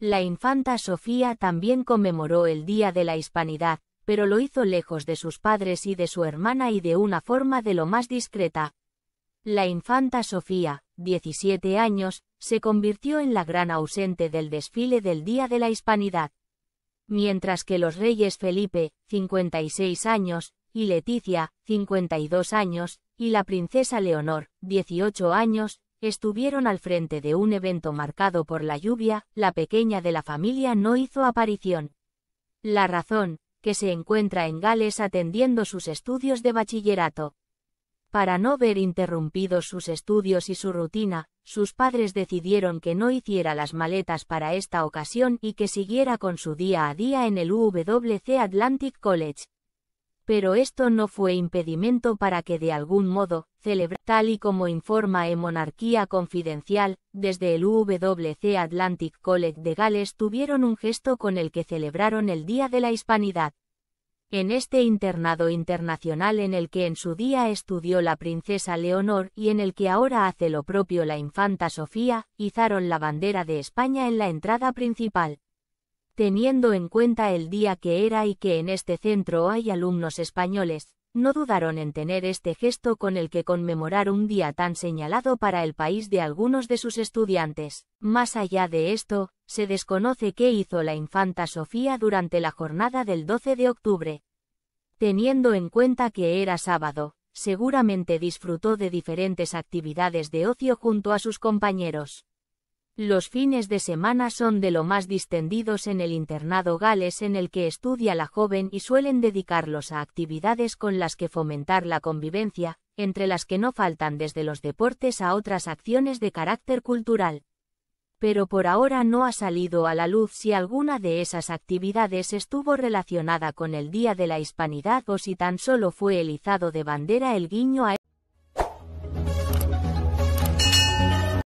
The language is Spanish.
La infanta Sofía también conmemoró el Día de la Hispanidad, pero lo hizo lejos de sus padres y de su hermana y de una forma de lo más discreta. La infanta Sofía, 17 años, se convirtió en la gran ausente del desfile del Día de la Hispanidad. Mientras que los reyes Felipe, 56 años, y Leticia, 52 años, y la princesa Leonor, 18 años, estuvieron al frente de un evento marcado por la lluvia, la pequeña de la familia no hizo aparición. La razón, que se encuentra en Gales atendiendo sus estudios de bachillerato. Para no ver interrumpidos sus estudios y su rutina, sus padres decidieron que no hiciera las maletas para esta ocasión y que siguiera con su día a día en el WC Atlantic College pero esto no fue impedimento para que de algún modo, celebrar, tal y como informa en Monarquía Confidencial, desde el WC Atlantic College de Gales tuvieron un gesto con el que celebraron el Día de la Hispanidad. En este internado internacional en el que en su día estudió la princesa Leonor y en el que ahora hace lo propio la infanta Sofía, izaron la bandera de España en la entrada principal. Teniendo en cuenta el día que era y que en este centro hay alumnos españoles, no dudaron en tener este gesto con el que conmemorar un día tan señalado para el país de algunos de sus estudiantes. Más allá de esto, se desconoce qué hizo la infanta Sofía durante la jornada del 12 de octubre. Teniendo en cuenta que era sábado, seguramente disfrutó de diferentes actividades de ocio junto a sus compañeros. Los fines de semana son de lo más distendidos en el internado Gales en el que estudia la joven y suelen dedicarlos a actividades con las que fomentar la convivencia, entre las que no faltan desde los deportes a otras acciones de carácter cultural. Pero por ahora no ha salido a la luz si alguna de esas actividades estuvo relacionada con el Día de la Hispanidad o si tan solo fue elizado izado de bandera el guiño a